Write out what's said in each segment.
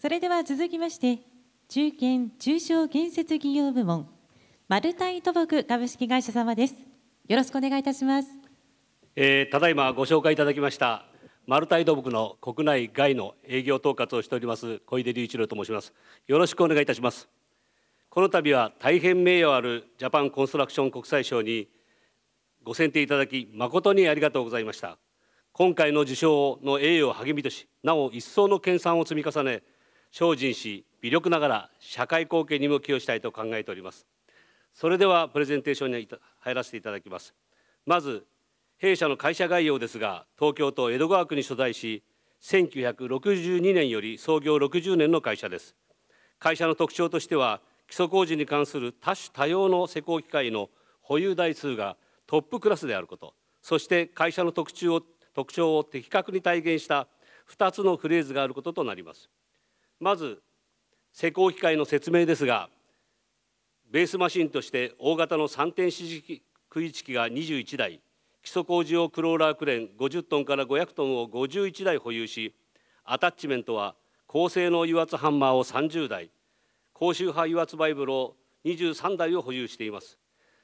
それでは続きまして中堅中小建設企業部門マルタイ土木株式会社様ですよろしくお願いいたします、えー、ただいまご紹介いただきましたマルタイ土木の国内外の営業統括をしております小出隆一郎と申しますよろしくお願いいたしますこの度は大変名誉あるジャパンコンストラクション国際賞にご選定いただき誠にありがとうございました今回の受賞の栄誉を励みとしなお一層の研鑽を積み重ね精進し、微力ながら社会貢献にも寄与したいと考えております。それではプレゼンテーションに入らせていただきます。まず、弊社の会社概要ですが、東京都江戸川区に所在し、1962年より創業60年の会社です。会社の特徴としては、基礎工事に関する多種多様の施工機械の保有台数がトップクラスであること、そして会社の特徴を特徴を的確に体現した2つのフレーズがあることとなります。まず施工機械の説明ですがベースマシンとして大型の3点支持区域機が21台基礎工事用クローラークレーン50トンから500トンを51台保有しアタッチメントは高性能油圧ハンマーを30台高周波油圧バイブルを23台を保有しています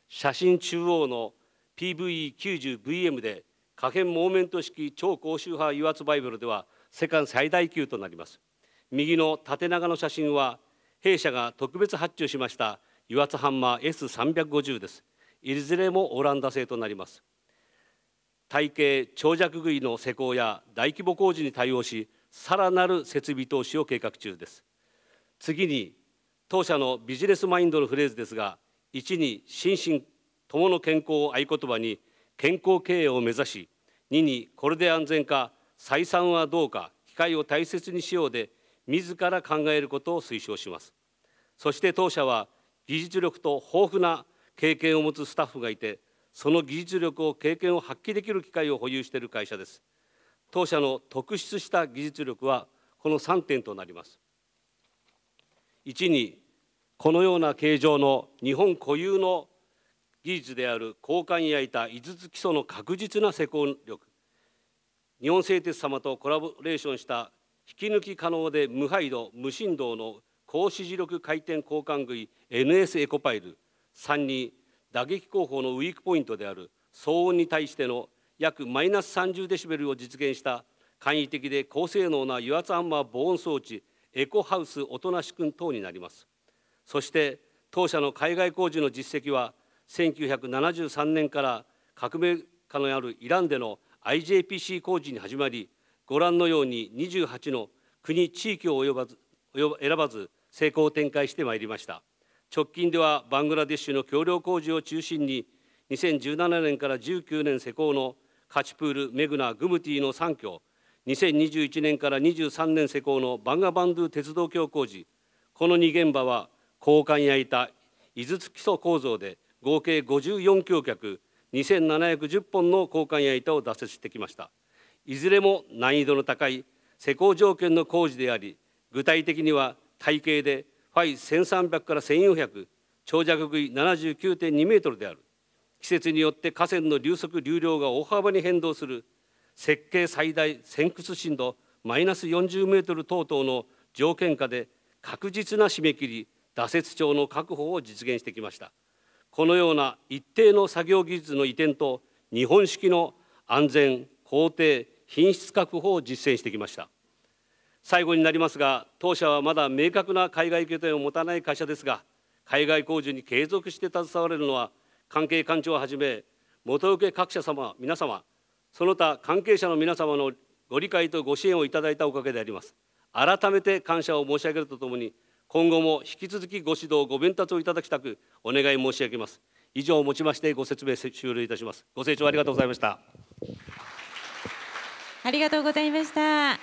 写真中央の PVE90VM で可変モーメント式超高周波油圧バイブルでは世界最大級となります右の縦長の写真は弊社が特別発注しました油圧ハンマー S350 ですいずれもオランダ製となります体型長尺食いの施工や大規模工事に対応しさらなる設備投資を計画中です次に当社のビジネスマインドのフレーズですが一に心身ともの健康を合言葉に健康経営を目指し二にこれで安全か採算はどうか機会を大切にしようで自ら考えることを推奨しますそして当社は技術力と豊富な経験を持つスタッフがいてその技術力を経験を発揮できる機会を保有している会社です当社の特出した技術力はこの3点となります1にこのような形状の日本固有の技術である交換やいた5つ基礎の確実な施工力日本製鉄様とコラボレーションした引き抜き可能で無配度無振動の高支持力回転交換具 NS エコパイル3に打撃工法のウィークポイントである騒音に対しての約マイナス30デシベルを実現した簡易的で高性能な油圧アンマー防音装置エコハウスおとなしくん等になりますそして当社の海外工事の実績は1973年から革命家のあるイランでの IJPC 工事に始まりご覧のように28の国・地域を及ばず選ばず成功を展開してまいりました直近ではバングラデッシュの橋梁工事を中心に2017年から19年施工のカチプール、メグナ、グムティの3橋2021年から23年施工のバンガバンドゥ鉄道橋工事この2現場は交換や板井筒基礎構造で合計54橋脚2710本の交換や板を打設してきました。いずれも難易度の高い施工条件の工事であり具体的には体系でファイ1300から1400長尺食79.2メートルである季節によって河川の流速流量が大幅に変動する設計最大先屈深度マイナス40メートル等々の条件下で確実な締め切り打設長の確保を実現してきましたこのような一定の作業技術の移転と日本式の安全工程品質確保を実践してきました最後になりますが当社はまだ明確な海外拠点を持たない会社ですが海外工事に継続して携われるのは関係官庁をはじめ元請け各社様皆様その他関係者の皆様のご理解とご支援をいただいたおかげであります改めて感謝を申し上げるとともに今後も引き続きご指導ご鞭達をいただきたくお願い申し上げます以上をもちましてご説明終了いたしますご清聴ありがとうございましたありがとうございました。